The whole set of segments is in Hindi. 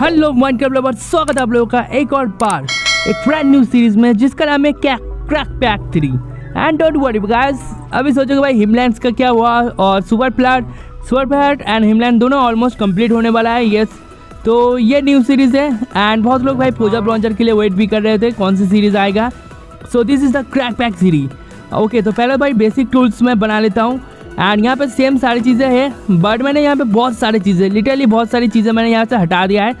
हेलो माइनक्राफ्ट लवर स्वागत है आप लोगों का एक और बार एक फ्रेंड न्यू सीरीज में जिसका नाम है क्या crack pack three and don't worry because अभी सोचोगे भाई हिमलैंड का क्या हुआ और super plot super plot and Himland दोनों ऑलमोस्ट कंप्लीट होने वाला है येस तो ये न्यू सीरीज़ है एंड बहुत लोग भाई पूजा ब्रॉन्चर के लिए वेट भी कर रहे थे कौन सी सीरीज़ आएगा so this is the crack pack series okay तो पहले भाई बेसिक टूल्स मैं बना लेता हूँ एंड यहाँ पे सेम सारी चीज़ें हैं बट मैंने यहाँ पे बहुत सारी चीज़ें लिटरली बहुत सारी चीज़ें मैंने यहाँ से हटा दिया है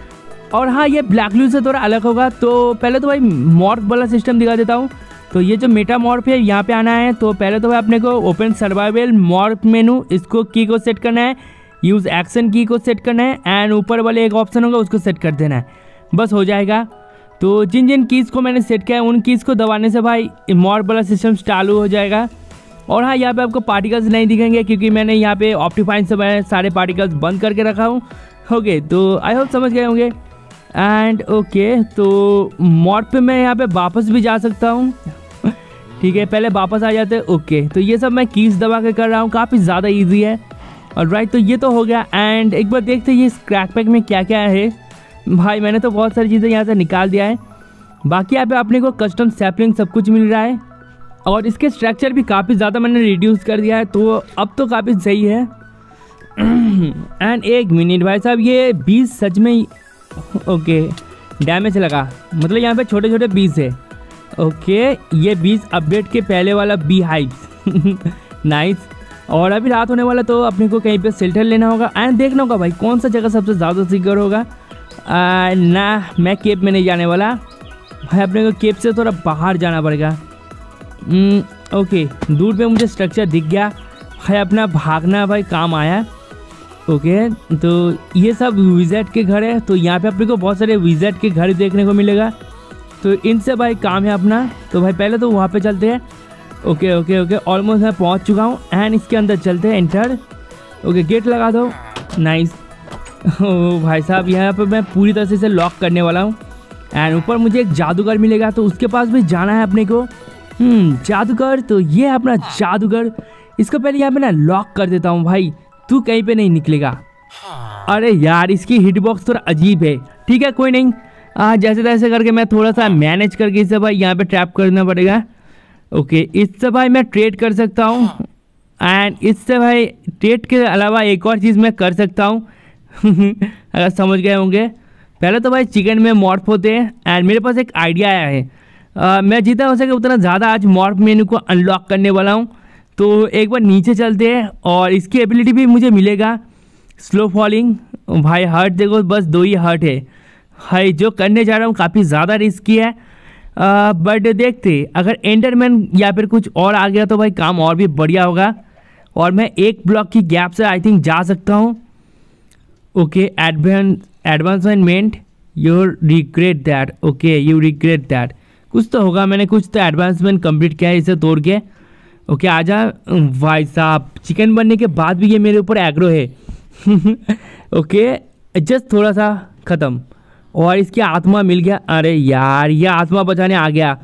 और हाँ ये ब्लैक ल्यू से थोड़ा अलग होगा तो पहले तो भाई मॉर्फ वाला सिस्टम दिखा देता हूँ तो ये जो मेटा मॉर्फ है यहाँ पे आना है तो पहले तो भाई अपने को ओपन सर्वाइवल मॉर्फ मेनू इसको की को सेट करना है यूज़ एक्शन की को सेट करना है एंड ऊपर वाले एक ऑप्शन होगा उसको सेट कर देना है बस हो जाएगा तो जिन जिन कीज़ को मैंने सेट किया है उन कीज़ को दबाने से भाई मॉर्फ वाला सिस्टम चालू हो जाएगा और हाँ यहाँ पे आपको पार्टिकल्स नहीं दिखेंगे क्योंकि मैंने यहाँ पे ऑप्टिफाइन से मैं सारे पार्टिकल्स बंद करके रखा हूँ ओके तो आई होप समझ गए होंगे एंड ओके तो मॉड पे मैं यहाँ पे वापस भी जा सकता हूँ ठीक है पहले वापस आ जाते हैं ओके तो ये सब मैं कीस दबा के कर रहा हूँ काफ़ी ज़्यादा ईजी है और राइट तो ये तो हो गया एंड एक बार देखते ये इस क्रैक पैक में क्या क्या है भाई मैंने तो बहुत सारी चीज़ें यहाँ से निकाल दिया है बाकी यहाँ पे अपने को कस्टम सैपलिंग सब कुछ मिल रहा है और इसके स्ट्रक्चर भी काफ़ी ज़्यादा मैंने रिड्यूस कर दिया है तो अब तो काफ़ी सही है एंड एक मिनट भाई साहब ये बीस सच में ओके डैमेज लगा मतलब यहाँ पे छोटे छोटे बीस है ओके ये बीस अपडेट के पहले वाला बी हाइप नाइस और अभी रात होने वाला तो अपने को कहीं पे सेल्टर लेना होगा एंड देखना होगा भाई कौन सा जगह सबसे ज़्यादा सिक्योर होगा आ, uh, ना मैं केप में नहीं जाने वाला भाई अपने को केप से थोड़ा बाहर जाना पड़ेगा ओके हम्म, दूर पे मुझे स्ट्रक्चर दिख गया है अपना भागना भाई काम आया ओके तो ये सब विजेट के घर है तो यहाँ पे अपने को बहुत सारे विजेट के घर देखने को मिलेगा तो इनसे भाई काम है अपना तो भाई पहले तो वहाँ पे चलते हैं ओके ओके ओके ऑलमोस्ट मैं पहुँच चुका हूँ एंड इसके अंदर चलते हैं एंटर ओके गेट लगा दो नाइस ओ भाई साहब यहाँ पर मैं पूरी तरह से इसे लॉक करने वाला हूँ एंड ऊपर मुझे एक जादूगर मिलेगा तो उसके पास भी जाना है अपने को हम्म जादूगर तो ये है अपना जादूगर इसको पहले यहाँ पे ना लॉक कर देता हूँ भाई तू कहीं पे नहीं निकलेगा अरे यार इसकी हिट बॉक्स थोड़ा अजीब है ठीक है कोई नहीं आ, हाँ, जैसे तैसे करके मैं थोड़ा सा मैनेज करके इससे भाई यहाँ पे ट्रैप करना पड़ेगा ओके इससे भाई मैं ट्रेड कर सकता हूँ एंड इससे भाई ट्रेड के अलावा एक और चीज़ मैं कर सकता हूँ अगर समझ गए होंगे पहले तो भाई चिकन में मॉर्फ होते हैं एंड मेरे पास एक आइडिया आया है मैं जितना हो सके उतना ज़्यादा आज मॉर्फ मेनू को अनलॉक करने वाला हूँ तो एक बार नीचे चलते हैं और इसकी एबिलिटी भी मुझे मिलेगा स्लो फॉलिंग भाई हर्ट देखो बस दो ही हर्ट है हाई जो करने जा रहा हूँ काफ़ी ज़्यादा रिस्की है बट देखते अगर एंडरमैन या फिर कुछ और आ गया तो भाई काम और भी बढ़िया होगा और मैं एक ब्लॉक की गैप से आई थिंक जा सकता हूँ okay advance advancement your regret that okay you regret that कुछ तो होगा मैंने कुछ तो एडवांसमेंट कंप्लीट किया है इसे तोड़ के ओके आ जा भाई साहब चिकन बनने के बाद भी ये मेरे ऊपर एग्रो है ओके जस्ट थोड़ा सा ख़त्म और इसकी आत्मा मिल गया अरे यार ये आत्मा बचाने आ गया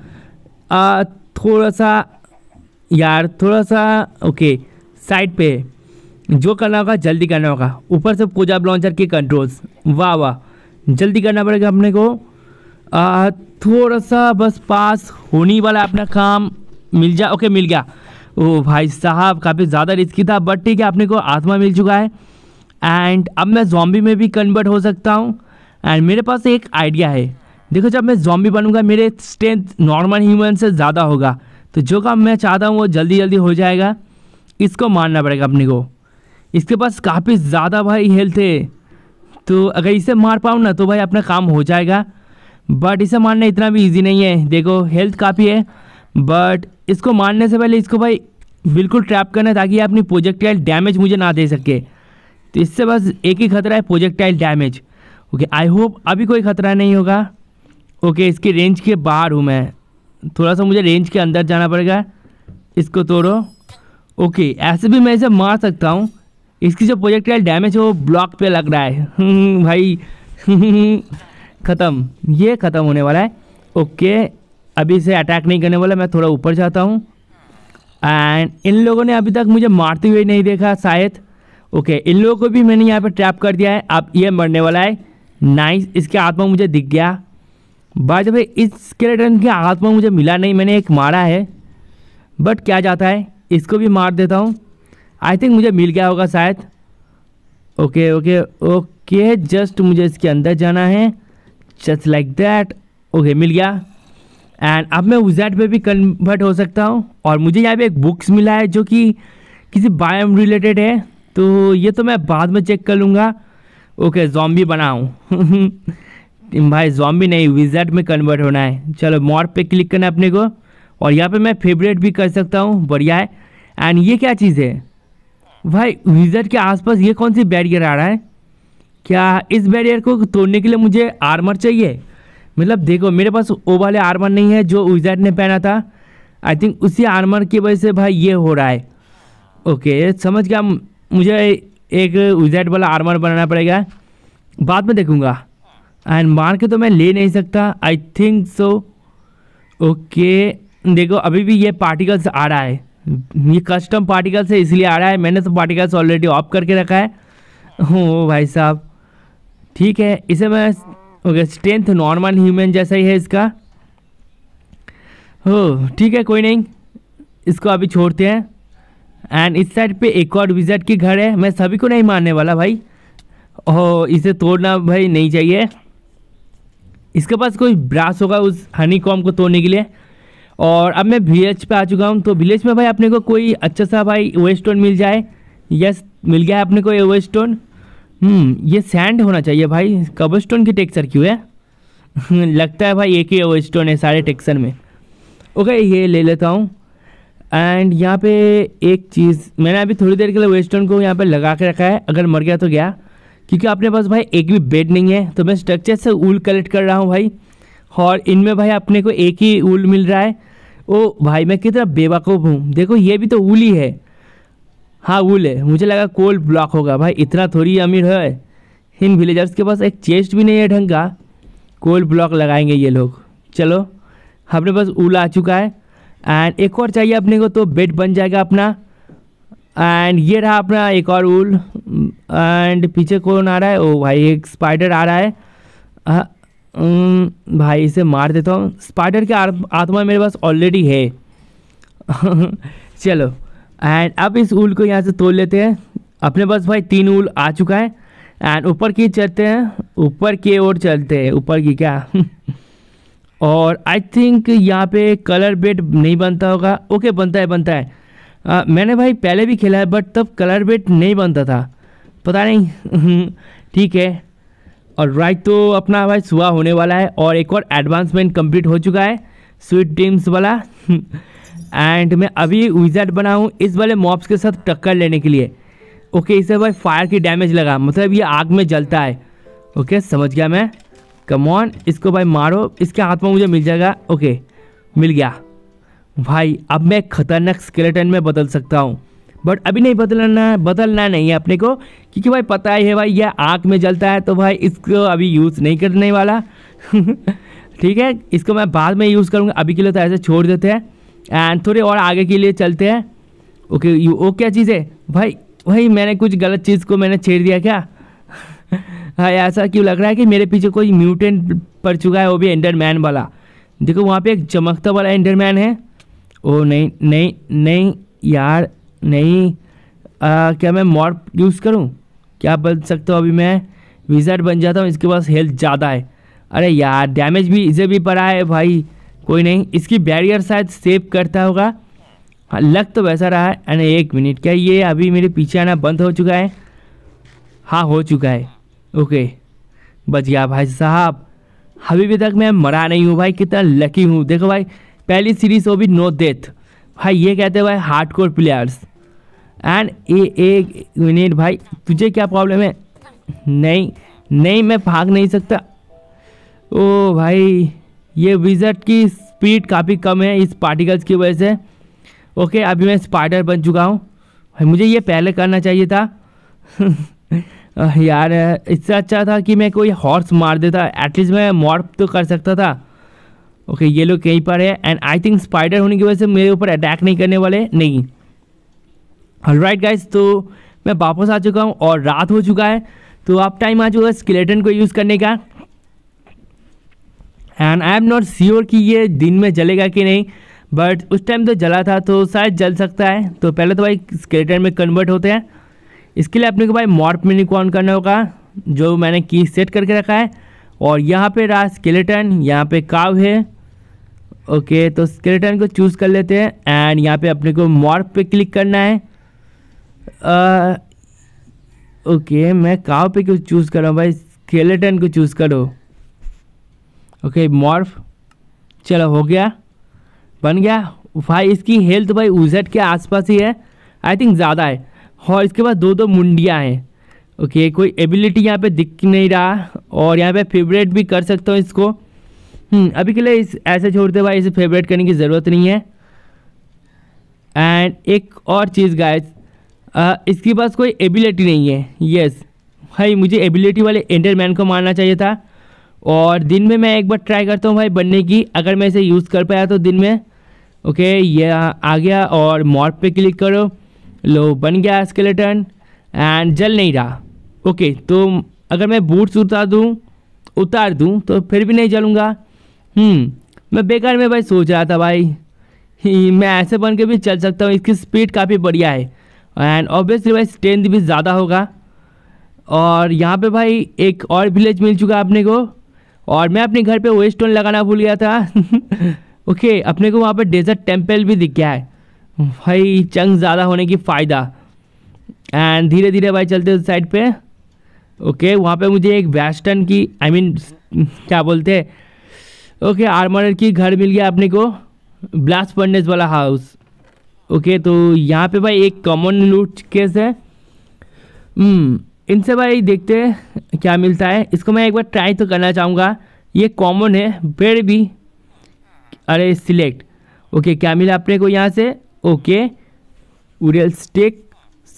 आ, थोड़ा सा यार थोड़ा सा ओके साइड पे जो करना होगा जल्दी करना होगा ऊपर से पूजा ब्लॉन्चर के कंट्रोल्स वाह वाह जल्दी करना पड़ेगा अपने को आ, थोड़ा सा बस पास होने वाला अपना काम मिल जा ओके मिल गया ओ भाई साहब काफ़ी ज़्यादा रिस्की था बट ठीक है अपने को आत्मा मिल चुका है एंड अब मैं जॉम्बी में भी कन्वर्ट हो सकता हूँ एंड मेरे पास एक आइडिया है देखो जब मैं जॉम्बी बनूंगा मेरे स्ट्रेंथ नॉर्मल ह्यूमन से ज़्यादा होगा तो जो काम मैं चाहता हूँ वो जल्दी जल्दी हो जाएगा इसको मारना पड़ेगा अपने को इसके पास काफ़ी ज़्यादा भाई हेल्थ है तो अगर इसे मार पाऊँ ना तो भाई अपना काम हो जाएगा बट इसे मारना इतना भी ईजी नहीं है देखो हेल्थ काफ़ी है बट इसको मारने से पहले इसको भाई बिल्कुल ट्रैप करना है ताकि अपनी प्रोजेक्टाइल डैमेज मुझे ना दे सके तो इससे बस एक ही खतरा है projectile damage okay I hope अभी कोई खतरा नहीं होगा ओके इसके रेंज के बाहर हूँ मैं थोड़ा सा मुझे रेंज के अंदर जाना पड़ेगा इसको तोड़ो ओके ऐसे भी मैं इसे मार सकता हूँ इसकी जो प्रोजेक्टाइल डैमेज है वो ब्लॉक पे लग रहा है भाई ख़त्म ये ख़त्म होने वाला है ओके अभी इसे अटैक नहीं करने वाला मैं थोड़ा ऊपर जाता हूँ एंड इन लोगों ने अभी तक मुझे मारते हुए नहीं देखा शायद ओके इन लोगों को भी मैंने यहाँ पर ट्रैप कर दिया है अब ये मरने वाला है नाइस इसके आत्मा मुझे दिख गया बाद जब इस स्केलेटन के आत्मा मुझे मिला नहीं मैंने एक मारा है बट क्या जाता है इसको भी मार देता हूँ आई थिंक मुझे मिल गया होगा शायद ओके ओके ओके जस्ट मुझे इसके अंदर जाना है जस्ट लाइक दैट ओके मिल गया एंड अब मैं उजैट पे भी कन्वर्ट हो सकता हूँ और मुझे यहाँ पे एक बुक्स मिला है जो कि किसी बायोम रिलेटेड है तो ये तो मैं बाद में चेक कर लूँगा ओके जॉम्बी बनाऊँ भाई जॉम्बी नहीं विजैट में कन्वर्ट होना है चलो मॉड पे क्लिक करना है अपने को और यहाँ पे मैं फेवरेट भी कर सकता हूँ बढ़िया है एंड ये क्या चीज़ है भाई विजट के आसपास ये कौन सी बैरियर आ रहा है क्या इस बैरियर को तोड़ने के लिए मुझे आर्मर चाहिए मतलब देखो मेरे पास वो वाले आर्मर नहीं है जो उजैट ने पहना था आई थिंक उसी आर्मर की वजह से भाई ये हो रहा है ओके समझ गया मुझे एक उजैट वाला आर्मर बनाना पड़ेगा बाद में देखूँगा एंड मार के तो मैं ले नहीं सकता आई थिंक सो ओके देखो अभी भी ये पार्टिकल्स आ रहा है ये कस्टम पार्टिकल्स है इसलिए आ रहा है मैंने तो पार्टिकल्स ऑलरेडी ऑफ करके रखा है हो भाई साहब ठीक है इसे मैं ओके स्ट्रेंथ नॉर्मल ह्यूमन जैसा ही है इसका हो ठीक है कोई नहीं इसको अभी छोड़ते हैं एंड इस साइड पे एक और विजट की घर है मैं सभी को नहीं मारने वाला भाई ओ इसे तोड़ना भाई नहीं चाहिए इसके पास कोई ब्रास होगा उस हनी कॉम को तोड़ने के लिए और अब मैं विलेज पे आ चुका हूँ तो विलेज में भाई अपने को कोई अच्छा सा भाई वेस्टोन मिल जाए यस मिल गया है अपने को ये वेस्टोन हम्म, ये सैंड होना चाहिए भाई कबर स्टोन की टेक्सचर क्यों है लगता है भाई एक ही वो स्टोन है सारे टेक्सचर में ओके ये ले लेता हूँ एंड यहाँ पे एक चीज़ मैंने अभी थोड़ी देर के लिए स्टोन को यहाँ पे लगा के रखा है अगर मर गया तो गया क्योंकि अपने पास भाई एक भी बेड नहीं है तो मैं स्ट्रक्चर से ऊल कलेक्ट कर रहा हूँ भाई और इनमें भाई अपने को एक ही ऊल मिल रहा है ओ भाई मैं कितना बेवकूफ़ हूँ देखो ये भी तो ऊल ही है हाँ वो है मुझे लगा कोल ब्लॉक होगा भाई इतना थोड़ी अमीर है इन विलेजर्स के पास एक चेस्ट भी नहीं है ढंग का कोल ब्लॉक लगाएंगे ये लोग चलो अपने पास ऊल आ चुका है एंड एक और चाहिए अपने को तो बेड बन जाएगा अपना एंड ये रहा अपना एक और ऊल एंड पीछे कौन आ रहा है ओ भाई एक स्पाइडर आ रहा है आ, भाई इसे मार देता हूँ स्पाइडर की आत्मा मेरे पास ऑलरेडी है चलो एंड अब इस ऊल को यहाँ से तोड़ लेते हैं अपने पास भाई तीन ऊल आ चुका है एंड ऊपर की चलते हैं ऊपर की ओर चलते हैं ऊपर की क्या और आई थिंक यहाँ पे कलर बेट नहीं बनता होगा ओके बनता है बनता है आ, मैंने भाई पहले भी खेला है बट तब कलर बेट नहीं बनता था पता नहीं ठीक है और राइट तो अपना भाई सुबह होने वाला है और एक और एडवांसमेंट कंप्लीट हो चुका है स्वीट ड्रीम्स वाला एंड मैं अभी विजार्ड बना हूँ इस वाले मॉब्स के साथ टक्कर लेने के लिए ओके इसे भाई फायर की डैमेज लगा मतलब ये आग में जलता है ओके समझ गया मैं कमॉन इसको भाई मारो इसके हाथ में मुझे मिल जाएगा ओके मिल गया भाई अब मैं खतरनाक स्केलेटन में बदल सकता हूँ बट अभी नहीं बदलना है बदलना नहीं है अपने को क्योंकि भाई पता ही है भाई यह आँख में जलता है तो भाई इसको अभी यूज़ नहीं करने वाला ठीक है इसको मैं बाद में यूज़ करूँगा अभी के लिए तो ऐसे छोड़ देते हैं एंड थोड़े और आगे के लिए चलते हैं ओके यू ओ क्या चीज़ है भाई भाई मैंने कुछ गलत चीज़ को मैंने छेड़ दिया क्या हाँ ऐसा क्यों लग रहा है कि मेरे पीछे कोई म्यूटेंट पड़ चुका है वो भी एंडरमैन वाला देखो वहाँ पे एक चमकता वाला एंडरमैन है ओ नहीं नहीं नहीं यार नहीं आ, क्या मैं मॉर्प यूज़ करूँ क्या बन सकता हूँ अभी मैं विजर्ट बन जाता हूँ इसके पास हेल्थ ज़्यादा है अरे यार डैमेज भी इसे भी पड़ा है भाई कोई नहीं इसकी बैरियर शायद सेव करता होगा हाँ, लग तो वैसा रहा है अरे एक मिनट क्या ये अभी मेरे पीछे आना बंद हो चुका है हाँ हो चुका है ओके बच गया भाई साहब अभी भी तक मैं मरा नहीं हूँ भाई कितना लकी हूँ देखो भाई पहली सीरीज वो भी नो डेथ भाई ये कहते हैं भाई hardcore players and a एक मिनट भाई तुझे क्या प्रॉब्लम है नहीं नहीं मैं भाग नहीं सकता ओ भाई ये विजट की स्पीड काफ़ी कम है इस पार्टिकल्स की वजह से ओके अभी मैं स्पाइडर बन चुका हूँ मुझे ये पहले करना चाहिए था यार इससे अच्छा था कि मैं कोई हॉर्स मार देता एटलीस्ट मैं मॉर्फ तो कर सकता था ओके ये लोग कहीं पर है एंड आई थिंक स्पाइडर होने की वजह से मेरे ऊपर अटैक नहीं करने वाले नहीं राइट गाइज तो मैं वापस आ चुका हूँ और रात हो चुका है तो आप टाइम आ चुका है स्केलेटन को यूज़ करने का and I am not sure कि ये दिन में जलेगा कि नहीं बट उस टाइम तो जला था तो शायद जल सकता है तो पहले तो भाई स्केलेटन में कन्वर्ट होते हैं इसके लिए अपने को भाई मॉर्प मिनी को ऑन करना होगा जो मैंने की सेट करके रखा है और यहाँ पे रहा स्केलेटन यहाँ पे काव है ओके तो स्केलेटन को चूज़ कर लेते हैं एंड यहाँ पे अपने को मॉर्प पे क्लिक करना है आ, uh, ओके मैं काव पे क्यों चूज़ कर रहा हूँ भाई स्केलेटन को चूज़ करो ओके मॉर्फ चलो हो गया बन गया भाई इसकी हेल्थ भाई उजट के आसपास ही है आई थिंक ज़्यादा है और इसके पास दो दो मुंडियाँ हैं ओके कोई एबिलिटी यहाँ पे दिख नहीं रहा और यहाँ पे फेवरेट भी कर सकता हूँ इसको हम्म, अभी के लिए इस ऐसे छोड़ते भाई इसे फेवरेट करने की ज़रूरत नहीं है एंड एक और चीज़ गाइस इसके पास कोई एबिलिटी नहीं है यस yes. भाई मुझे एबिलिटी वाले एंडरमैन को मारना चाहिए था और दिन में मैं एक बार ट्राई करता हूँ भाई बनने की अगर मैं इसे यूज़ कर पाया तो दिन में ओके ये आ गया और मॉर्क पे क्लिक करो लो बन गया स्केलेटन एंड जल नहीं रहा ओके तो अगर मैं बूट्स उतार दूँ उतार दूँ तो फिर भी नहीं जलूँगा hmm, मैं बेकार में भाई सोच रहा था भाई मैं ऐसे बन के भी चल सकता हूँ इसकी स्पीड काफ़ी बढ़िया है एंड ऑब्वियसली भाई स्ट्रेंथ भी ज़्यादा होगा और यहाँ पे भाई एक और विलेज मिल चुका अपने को और मैं अपने घर पे वो स्टोन लगाना भूल गया था ओके अपने को वहाँ पर डेजर्ट टेम्पल भी दिख गया है भाई चंग ज़्यादा होने की फ़ायदा एंड धीरे धीरे भाई चलते उस साइड पे ओके वहाँ पे मुझे एक वेस्टर्न की आई I मीन mean, क्या बोलते हैं ओके आर्मर की घर मिल गया अपने को ब्लास्ट फर्नेस वाला हाउस ओके तो यहाँ पे भाई एक कॉमन लूट केस है hmm, इनसे भाई देखते हैं क्या मिलता है इसको मैं एक बार ट्राई तो करना चाहूँगा ये कॉमन है बेड भी अरे सिलेक्ट ओके क्या मिला अपने को यहाँ से ओके उरियल स्टिक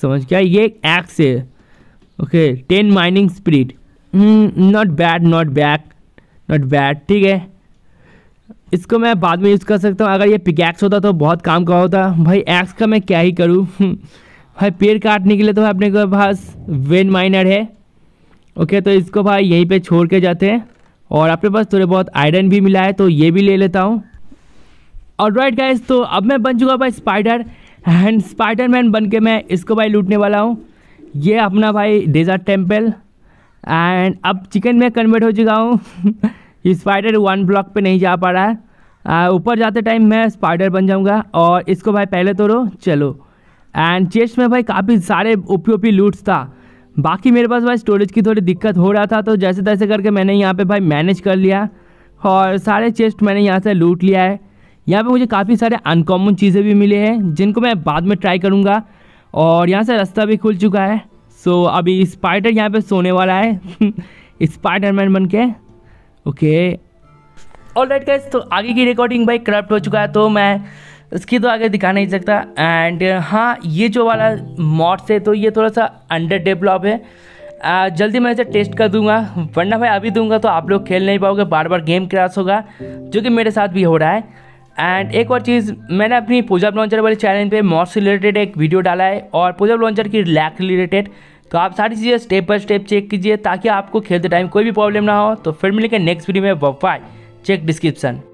समझ गया ये एक्स है okay ten mining spirit not bad not bad not bad ठीक है इसको मैं बाद में यूज़ कर सकता हूँ अगर ये पिकैक्स होता तो बहुत काम का होता भाई एक्स का मैं क्या ही करूँ भाई पेड़ काटने के लिए तो अपने पास वेन माइनर है ओके तो इसको भाई यहीं पे छोड़ के जाते हैं और अपने पास थोड़े बहुत आयरन भी मिला है तो ये भी ले लेता हूँ और राइट गाइज तो अब मैं बन चुका भाई स्पाइडर एंड स्पाइडर मैन बन के मैं इसको भाई लूटने वाला हूँ ये अपना भाई डेजर्ट टेम्पल एंड अब चिकन में कन्वर्ट हो चुका हूँ स्पाइडर वन ब्लॉक पे नहीं जा पा रहा है uh, ऊपर जाते टाइम मैं स्पाइडर बन जाऊँगा और इसको भाई पहले तोड़ो चलो एंड चेस्ट में भाई काफ़ी सारे ओपी ओपी लूट्स था बाकी मेरे पास भाई स्टोरेज की थोड़ी दिक्कत हो रहा था तो जैसे तैसे करके मैंने यहाँ पे भाई मैनेज कर लिया और सारे चेस्ट मैंने यहाँ से लूट लिया है यहाँ पे मुझे काफ़ी सारे अनकॉमन चीज़ें भी मिले हैं जिनको मैं बाद में ट्राई करूँगा और यहाँ से रास्ता भी खुल चुका है सो अभी स्पाइडर यहाँ पर सोने वाला है मैन बन के ओके ऑल राइट गैस तो आगे की रिकॉर्डिंग भाई करप्ट हो चुका है तो मैं उसकी तो आगे दिखा नहीं सकता एंड हाँ ये जो वाला मॉड्स है तो ये थोड़ा सा अंडर डेवलप है आ, जल्दी मैं इसे टेस्ट कर दूंगा वरना मैं अभी दूंगा तो आप लोग खेल नहीं पाओगे बार बार गेम क्रैश होगा जो कि मेरे साथ भी हो रहा है एंड एक और चीज़ मैंने अपनी पूजा लॉन्चर वाले चैनल पे मॉड से रिलेटेड एक वीडियो डाला है और पूजा लॉन्चर की लैक रिलेटेड तो आप सारी चीज़ें स्टेप बाय स्टेप चेक कीजिए ताकि आपको खेलते टाइम कोई भी प्रॉब्लम ना हो तो फिर मिलेंगे नेक्स्ट वीडियो में बाय चेक डिस्क्रिप्शन